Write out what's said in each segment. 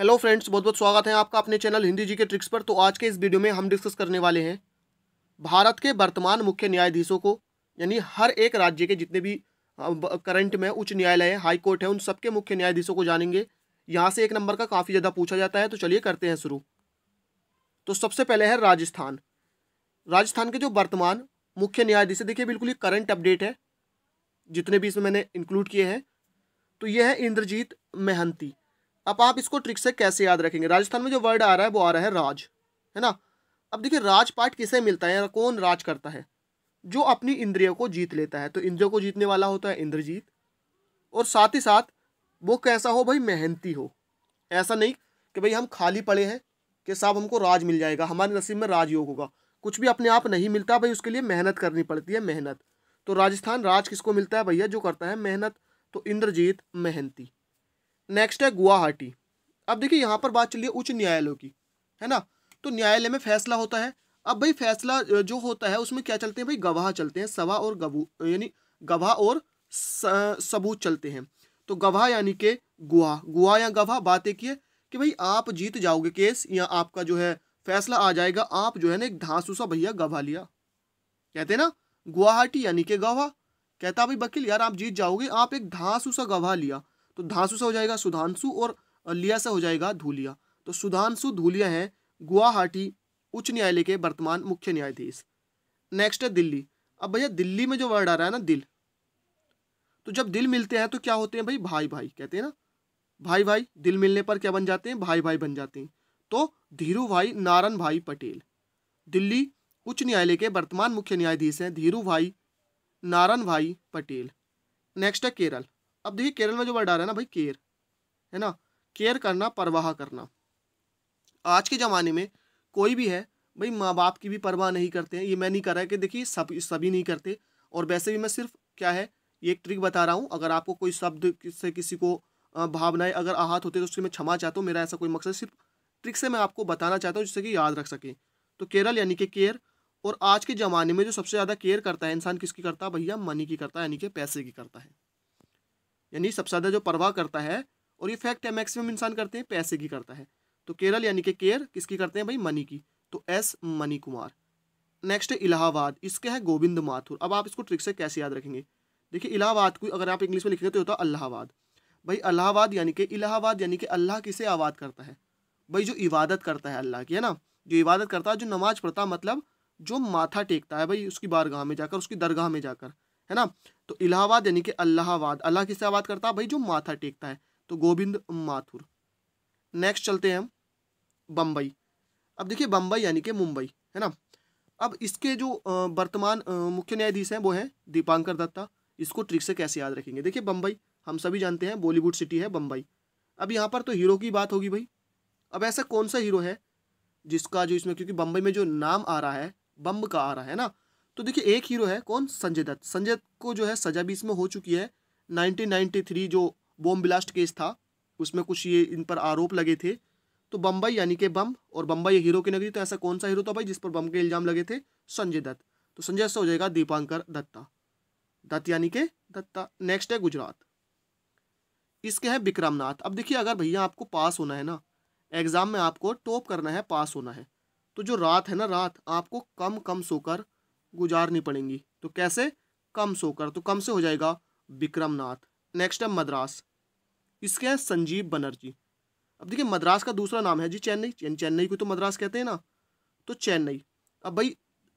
hello friends बहुत बहुत स्वागत है आपका अपने चैनल हिंदी जी के ट्रिक्स पर तो आज के इस वीडियो में हम डिस्कस करने वाले हैं भारत के वर्तमान मुख्य न्यायाधीशों को यानी हर एक राज्य के जितने भी करंट में उच्च न्यायालय है हाई कोर्ट है उन सबके मुख्य न्यायाधीशों को जानेंगे यहाँ से एक नंबर का काफ़ी ज़्यादा पूछा जाता है तो चलिए करते हैं शुरू तो सबसे पहले है राजस्थान राजस्थान के जो वर्तमान मुख्य न्यायाधीश देखिए बिल्कुल ये करंट अपडेट है जितने भी इसमें मैंने इंक्लूड किए हैं तो ये है इंद्रजीत मेहंती अब आप इसको ट्रिक से कैसे याद रखेंगे राजस्थान में जो वर्ड आ रहा है वो आ रहा है राज है ना अब देखिए राज पाठ किसे मिलता है कौन राज करता है जो अपनी इंद्रियों को जीत लेता है तो इंद्रियों को जीतने वाला होता है इंद्रजीत और साथ ही साथ वो कैसा हो भाई मेहनती हो ऐसा नहीं कि भाई हम खाली पड़े हैं कि साहब हमको राज मिल जाएगा हमारे नसीब में राजयोग होगा कुछ भी अपने आप नहीं मिलता भाई उसके लिए मेहनत करनी पड़ती है मेहनत तो राजस्थान राज किसको मिलता है भैया जो करता है मेहनत तो इंद्रजीत मेहनती नेक्स्ट है गुवाहाटी अब देखिए यहाँ पर बात चलिए उच्च न्यायालयों की है ना तो न्यायालय में फैसला होता है अब भाई फैसला जो होता है उसमें क्या चलते हैं भाई गवाह चलते हैं सवा और गबू यानी गवाह और सबूत चलते हैं तो गवाह यानी के गुहा गुहा या गवाह बात एक है कि भाई आप जीत जाओगे केस या आपका जो है फैसला आ जाएगा आप जो है ना एक धांसूसा भैया गवाह लिया कहते ना गुवाहाटी यानी के गवाह कहता भाई वकील यार आप जीत जाओगे आप एक धांसूसा गवाह लिया तो धांसु सा हो जाएगा सुधांशु और लिया सा हो जाएगा धूलिया तो सुधांशु धूलिया है गुवाहाटी उच्च न्यायालय के वर्तमान मुख्य न्यायाधीश नेक्स्ट है दिल्ली अब भैया दिल्ली में जो वर्ड आ रहा है ना दिल तो जब दिल मिलते हैं तो क्या होते हैं भाई भाई भाई कहते हैं ना भाई भाई दिल मिलने पर क्या बन जाते हैं भाई भाई बन जाते हैं तो धीरू भाई नारन भाई पटेल दिल्ली उच्च न्यायालय के वर्तमान मुख्य न्यायाधीश हैं धीरू भाई नारन भाई पटेल नेक्स्ट है केरल अब देखिए केरल में जो वर्ड आ रहा है ना भाई केयर है ना केयर करना परवाह करना आज के ज़माने में कोई भी है भाई माँ बाप की भी परवाह नहीं करते हैं ये मैं नहीं कर रहा है कि देखिए सब सभी नहीं करते और वैसे भी मैं सिर्फ क्या है ये एक ट्रिक बता रहा हूँ अगर आपको कोई शब्द से किसी को भावनाएं अगर आहत होते तो उसकी मैं क्षमा चाहता हूँ मेरा ऐसा कोई मकसद सिर्फ ट्रिक से मैं आपको बताना चाहता हूँ जिससे कि याद रख सकें तो केरल यानी कि केयर और आज के ज़माने में जो सबसे ज़्यादा केयर करता है इंसान किसकी करता है भैया मनी की करता है यानी कि पैसे की करता है यानी सबसे ज़्यादा जो परवाह करता है और ये फैक्ट है मैक्सिमम इंसान करते हैं पैसे की करता है तो केरल यानी कि के केयर किसकी करते हैं भाई मनी की तो एस मनी कुमार नेक्स्ट है इलाहाबाद इसके है गोविंद माथुर अब आप इसको ट्रिक से कैसे याद रखेंगे देखिए इलाहाबाद को अगर आप इंग्लिश में लिखेंगे तो होता है अल्लाहाबाद भाई अलाहाबाद यानी कि इलाहाबाद यानी कि अल्लाह किसे आबाद करता है भाई जो इबादत करता है अल्लाह की है ना जो इबादत करता है जो नमाज पढ़ता मतलब जो माथा टेकता है भाई उसकी बारगाह में जाकर उसकी दरगाह में जाकर है ना तो इलाहाबाद यानी कि अल्लाहाबाद अल्लाह किससे बात करता है भाई जो माथा टेकता है तो गोविंद माथुर नेक्स्ट चलते हैं हम बम्बई अब देखिए बम्बई यानी कि मुंबई है ना अब इसके जो वर्तमान मुख्य न्यायाधीश हैं वो हैं दीपांकर दत्ता इसको ट्रिक से कैसे याद रखेंगे देखिए बम्बई हम सभी जानते हैं बॉलीवुड सिटी है बम्बई अब यहाँ पर तो हीरो की बात होगी भाई अब ऐसा कौन सा हीरो है जिसका जो इसमें क्योंकि बम्बई में जो नाम आ रहा है बम्ब का आ रहा है ना तो देखिए एक हीरो है कौन संजय दत्त संजय को जो है सजा भी इसमें हो चुकी है 1993 जो बम ब्लास्ट केस था उसमें कुछ ये इन पर आरोप लगे थे तो बम्बई यानी कि बम और बम्बई हीरो की नगरी तो ऐसा कौन सा हीरो था भाई जिस पर बम के इल्जाम लगे थे संजय दत्त तो संजय से हो जाएगा दीपांकर दत्ता दत्त यानी के दत्ता नेक्स्ट है गुजरात इसके हैं विक्रमनाथ अब देखिए अगर भैया आपको पास होना है ना एग्जाम में आपको टॉप करना है पास होना है तो जो रात है ना रात आपको कम कम सोकर गुजारनी पड़ेंगी तो कैसे कम सोकर तो कम से हो जाएगा विक्रमनाथ नेक्स्ट है मद्रास इसके हैं संजीव बनर्जी अब देखिए मद्रास का दूसरा नाम है जी चेन्नई चेन्नई को तो मद्रास कहते हैं ना तो चेन्नई अब भाई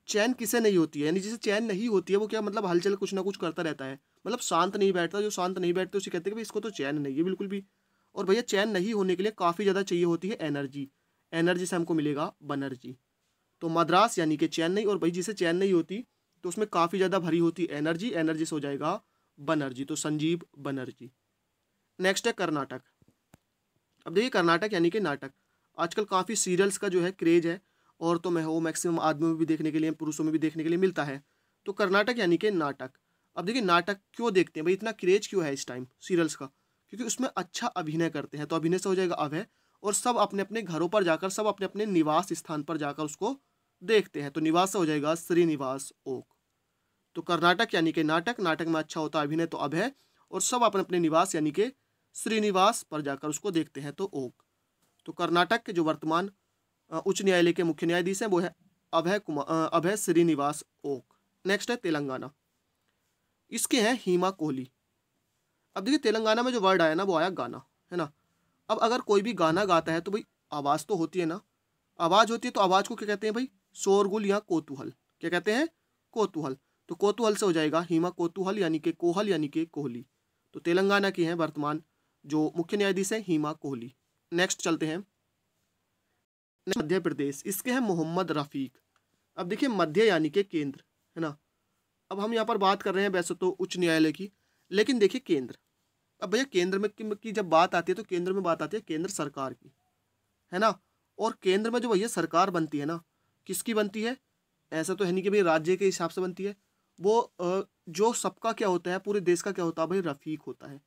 चैन किसे नहीं होती है यानी जिसे चैन नहीं होती है वो क्या मतलब हलचल कुछ ना कुछ करता रहता है मतलब शांत नहीं बैठता जो शांत नहीं बैठते उसे कहते हैं कि भाई इसको तो चैन नहीं है बिल्कुल भी और भैया चैन नहीं होने के लिए काफ़ी ज़्यादा चाहिए होती है एनर्जी एनर्जी से हमको मिलेगा बनर्जी तो मद्रास यानी कि चेन्नई और भाई जिसे चेन्नई होती तो उसमें काफ़ी ज़्यादा भरी होती एनर्जी एनर्जी से हो जाएगा बनर्जी तो संजीव बनर्जी नेक्स्ट है कर्नाटक अब देखिए कर्नाटक यानी कि नाटक आजकल काफ़ी सीरियल्स का जो है क्रेज है औरतों में हो मैक्सिमम आदमियों में भी देखने के लिए पुरुषों में भी देखने के लिए मिलता है तो कर्नाटक यानी कि नाटक अब देखिए नाटक क्यों देखते हैं भाई इतना क्रेज क्यों है इस टाइम सीरियल्स का क्योंकि उसमें अच्छा अभिनय करते हैं तो अभिनय से हो जाएगा अभय और सब अपने अपने घरों पर जाकर सब अपने अपने निवास स्थान पर जाकर उसको देखते हैं तो निवास हो जाएगा श्रीनिवास ओक तो कर्नाटक यानी कि नाटक नाटक में अच्छा होता अभिनय तो अब है और सब अपने अपने निवास यानी कि श्रीनिवास पर जाकर उसको देखते हैं तो ओक तो कर्नाटक के जो वर्तमान उच्च न्यायालय के मुख्य न्यायाधीश हैं वो है अभय कुमार अभय श्रीनिवास ओक नेक्स्ट है तेलंगाना इसके हैं हीमा कोहली अब देखिए तेलंगाना में जो वर्ड आया ना वो आया गाना है ना अब अगर कोई भी गाना गाता है तो भाई आवाज़ तो होती है ना आवाज़ होती है तो आवाज़ को क्या कहते हैं भाई शोरगुल या कोतूहल क्या कहते हैं कोतूहल तो कोतूहल से हो जाएगा हीमा कोतूहल यानी के कोहल यानी के कोहली तो तेलंगाना की हैं वर्तमान जो मुख्य न्यायाधीश हैं हीमा कोहली नेक्स्ट चलते हैं मध्य प्रदेश इसके हैं मोहम्मद रफ़ीक अब देखिए मध्य यानी के केंद्र है ना अब हम यहाँ पर बात कर रहे हैं वैसे तो उच्च न्यायालय की लेकिन देखिए केंद्र अब भैया केंद्र में की जब बात आती है तो केंद्र में बात आती है केंद्र सरकार की है ना और केंद्र में जो भैया सरकार बनती है ना किसकी बनती है ऐसा तो है नहीं कि भाई राज्य के हिसाब से बनती है वो जो सबका क्या होता है पूरे देश का क्या होता है भाई रफीक होता है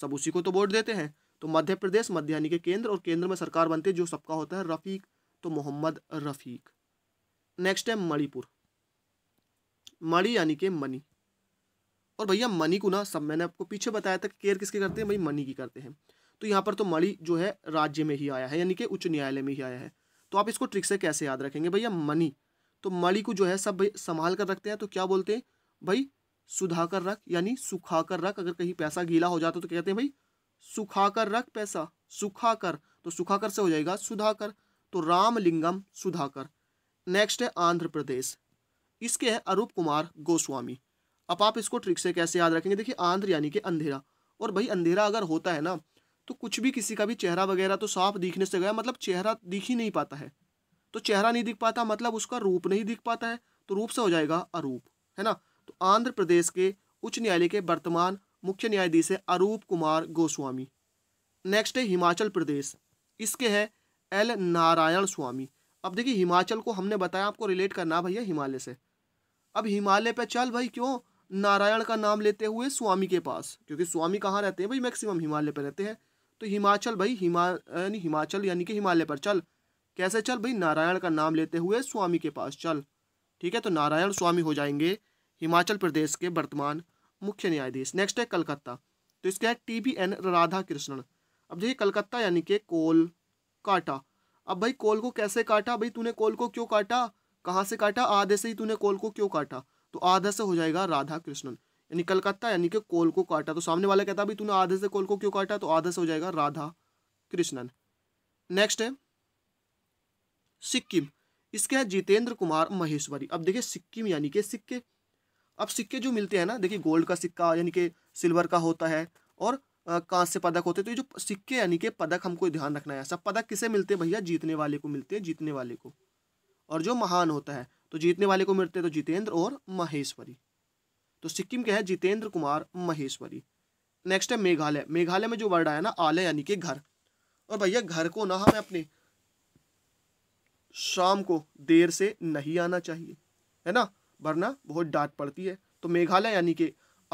सब उसी को तो वोट देते हैं तो मध्य प्रदेश मध्य यानी के केंद्र और केंद्र में सरकार बनती है जो सबका होता है रफीक तो मोहम्मद रफीक नेक्स्ट है मणिपुर मणि यानी के मनी और भैया मनी को ना सब मैंने आपको पीछे बताया था कि केयर किसके करते हैं भाई मनी की करते हैं तो यहाँ पर तो मणि जो है राज्य में ही आया है यानी कि उच्च न्यायालय में ही आया है तो आप इसको ट्रिक से कैसे याद रखेंगे भैया मनी तो मणि को जो है सब संभाल कर रखते हैं तो क्या बोलते हैं भाई सुधा कर रख यानी सुखा कर रख अगर कहीं पैसा गीला हो जाता तो कहते हैं भाई सुखा कर रख पैसा सुखा कर तो सुखा कर से हो जाएगा सुधाकर तो रामलिंगम सुधाकर नेक्स्ट है आंध्र प्रदेश इसके है अरूप कुमार गोस्वामी अब आप इसको ट्रिक से कैसे याद रखेंगे देखिए आंध्र यानी कि अंधेरा और भाई अंधेरा अगर होता है ना तो कुछ भी किसी का भी चेहरा वगैरह तो साफ दिखने से गया मतलब चेहरा दिख ही नहीं पाता है तो चेहरा नहीं दिख पाता मतलब उसका रूप नहीं दिख पाता है तो रूप से हो जाएगा अरूप है ना तो आंध्र प्रदेश के उच्च न्यायालय के वर्तमान मुख्य न्यायाधीश है अरूप कुमार गोस्वामी नेक्स्ट है हिमाचल प्रदेश इसके है एल नारायण स्वामी अब देखिए हिमाचल को हमने बताया आपको रिलेट करना भैया हिमालय से अब हिमालय पे चल भाई क्यों नारायण का नाम लेते हुए स्वामी के पास क्योंकि स्वामी कहाँ रहते हैं भाई मैक्सिमम हिमालय पे रहते हैं तो हिमाचल भाई हिमा यानी हिमाचल यानी कि हिमालय पर चल कैसे चल भाई नारायण का नाम लेते हुए स्वामी के पास चल ठीक है तो नारायण स्वामी हो जाएंगे हिमाचल प्रदेश के वर्तमान मुख्य न्यायाधीश नेक्स्ट है कलकत्ता तो इसका है T B N Radha Krishnan अब देखिए कलकत्ता यानी कि कोल काटा अब भाई कोल को कैसे काटा भाई तूने कोल को क्यों काटा कहाँ से काटा आधे से ही तूने कोल को क्यों काटा तो आधा से हो जाएगा राधा कृष्णन यानी कलकत्ता यानी कि कोल को काटा तो सामने वाला कहता भाई तूने आधे से कोल को क्यों काटा तो आधे से हो जाएगा राधा कृष्णन नेक्स्ट है सिक्किम इसके हैं जितेंद्र कुमार महेश्वरी अब देखिए सिक्किम यानी कि सिक्के अब सिक्के जो मिलते हैं ना देखिए गोल्ड का सिक्का यानी कि सिल्वर का होता है और कांस्य पदक होते हैं तो ये जो सिक्के यानी कि पदक हमको ध्यान रखना है सब पदक किसे मिलते हैं भैया जीतने वाले को मिलते हैं जीतने वाले को और जो महान होता है तो जीतने वाले को मिलते हैं तो जितेंद्र और महेश्वरी तो सिक्किम के हैं जितेंद्र कुमार महेश्वरी नेक्स्ट है मेघालय मेघालय में जो वर्ड आया ना आलय यानी कि घर और भैया घर को ना हमें अपने शाम को देर से नहीं आना चाहिए है ना वरना बहुत डांट पड़ती है तो मेघालय यानी कि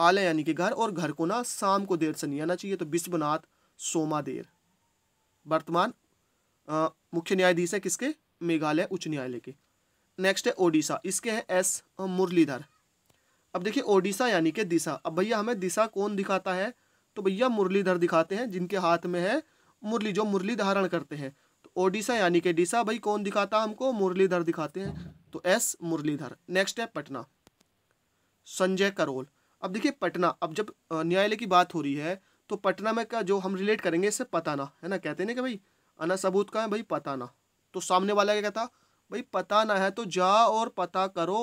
आलय यानी कि घर और घर को ना शाम को देर से नहीं आना चाहिए तो विश्वनाथ सोमा देर वर्तमान मुख्य न्यायाधीश है किसके मेघालय उच्च न्यायालय के नेक्स्ट है ओडिशा इसके हैं एस मुरलीधर अब देखिए ओडिशा यानी कि दिशा अब भैया हमें दिशा कौन दिखाता है तो भैया मुरलीधर दिखाते हैं जिनके हाथ में है मुरली जो मुरली धारण करते हैं तो ओडिशा यानी कि दिशा भाई कौन दिखाता हमको मुरलीधर दिखाते हैं तो एस मुरलीधर नेक्स्ट है पटना संजय करोल अब देखिए पटना अब जब न्यायालय की बात हो रही है तो पटना में क्या जो हम रिलेट करेंगे इससे पताना है ना कहते ना कि भाई अना सबूत का है भाई पता ना तो सामने वाला क्या कहता भाई पता ना है तो जा और पता करो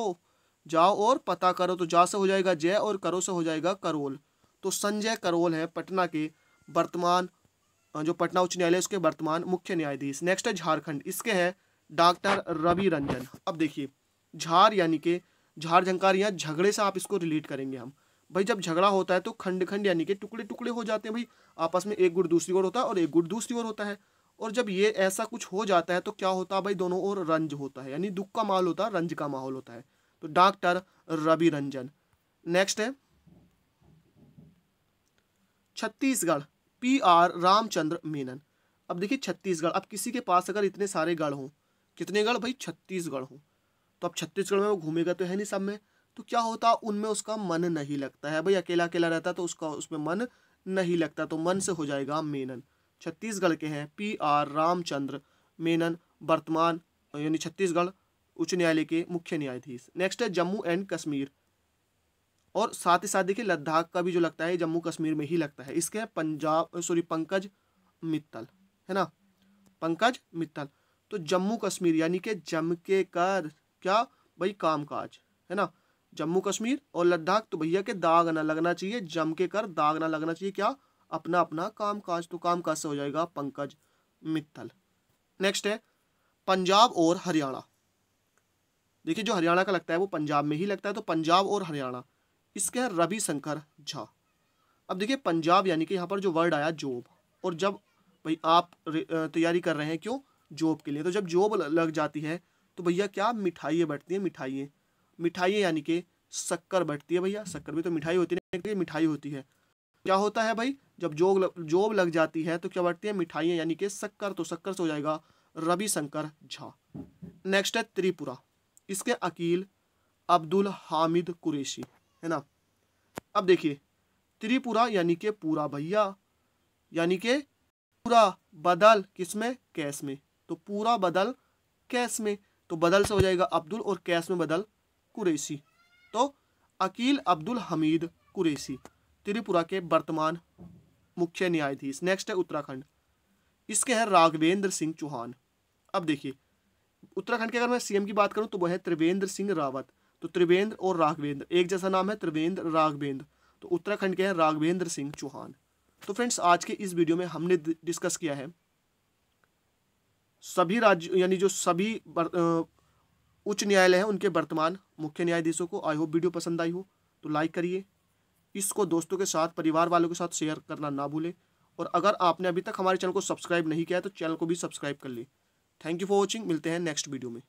जाओ और पता करो तो जा से हो जाएगा जय और करो से हो जाएगा करोल तो संजय करोल है पटना के वर्तमान जो पटना उच्च न्यायालय उसके वर्तमान मुख्य न्यायाधीश नेक्स्ट है झारखंड इसके हैं डॉक्टर रवि रंजन अब देखिए झार यानी कि झार झंकार या झगड़े से आप इसको रिलेट करेंगे हम भाई जब झगड़ा होता है तो खंड खंड यानी कि टुकड़े टुकड़े हो जाते हैं भाई आपस में एक गुड़ दूसरी ओर होता है और एक गुड़ दूसरी ओर होता है और जब ये ऐसा कुछ हो जाता है तो क्या होता है भाई दोनों ओर रंज होता है यानी दुख का माहौल होता है रंज का माहौल होता है तो डॉक्टर रवि रंजन नेक्स्ट है छत्तीसगढ़ पी आर रामचंद्र मेनन अब देखिए छत्तीसगढ़ अब किसी के पास अगर इतने सारे गढ़ हों कितने गढ़ भाई छत्तीसगढ़ हों तो अब छत्तीसगढ़ में वो घूमेगा तो है नहीं सब में तो क्या होता उनमें उसका मन नहीं लगता है भाई अकेला अकेला रहता तो उसका उसमें मन नहीं लगता तो मन से हो जाएगा मेनन छत्तीसगढ़ के हैं पी आर रामचंद्र मेनन वर्तमान यानी छत्तीसगढ़ उच्च न्यायालय के मुख्य न्यायाधीश नेक्स्ट है जम्मू एंड कश्मीर और साथ ही साथ देखिए लद्दाख का भी जो लगता है जम्मू कश्मीर में ही लगता है इसके पंजाब सॉरी पंकज मित्तल है ना पंकज मित्तल तो जम्मू कश्मीर यानी कि जम के कर क्या भाई कामकाज है ना जम्मू कश्मीर और लद्दाख तो भैया के दाग ना लगना चाहिए जम के कर दाग ना लगना चाहिए क्या अपना अपना काम काज तो काम काज से हो जाएगा पंकज मित्तल नेक्स्ट है पंजाब और हरियाणा देखिए जो हरियाणा का लगता है वो पंजाब में ही लगता है तो पंजाब और हरियाणा इसके है रविशंकर झा अब देखिए पंजाब यानी कि यहाँ पर जो वर्ड आया जॉब और जब भाई आप तैयारी कर रहे हैं क्यों जॉब के लिए तो जब जॉब लग जाती है तो भैया क्या मिठाइयाँ बैठती हैं मिठाइयाँ मिठाइयाँ यानी कि शक्कर बैठती है भैया शक्कर भी तो मिठाई होती है मिठाई होती है क्या होता है भाई जब जॉब जॉब लग जाती है तो क्या बैठती है मिठाइयाँ यानी कि शक्कर तो शक्कर से हो जाएगा रविशंकर झा नेक्स्ट है त्रिपुरा इसके अकील अब्दुल हामिद कुरेशी है ना अब देखिए त्रिपुरा यानी के पूरा भैया यानी के पूरा बदल किस में कैस में तो पूरा बदल कैस में तो बदल से हो जाएगा अब्दुल और कैस में बदल कुरेशी तो अकील अब्दुल हमीद कुरेशी त्रिपुरा के वर्तमान मुख्य न्यायाधीश नेक्स्ट है उत्तराखंड इसके हैं राघवेंद्र सिंह चौहान अब देखिए उत्तराखंड के अगर मैं सीएम की बात करूं तो वह है त्रिवेंद्र सिंह रावत तो त्रिवेंद्र और राघवेंद्र एक जैसा नाम है त्रिवेंद्र राघवेंद्र तो उत्तराखंड के हैं राघवेंद्र सिंह चौहान तो फ्रेंड्स आज के इस वीडियो में हमने डिस्कस किया है सभी राज्य यानी जो सभी उच्च न्यायालय हैं उनके वर्तमान मुख्य न्यायाधीशों को आई होप वीडियो पसंद आई हो तो लाइक करिए इसको दोस्तों के साथ परिवार वालों के साथ शेयर करना ना भूलें और अगर आपने अभी तक हमारे चैनल को सब्सक्राइब नहीं किया है तो चैनल को भी सब्सक्राइब कर लें थैंक यू फॉर वॉचिंग मिलते हैं नेक्स्ट वीडियो में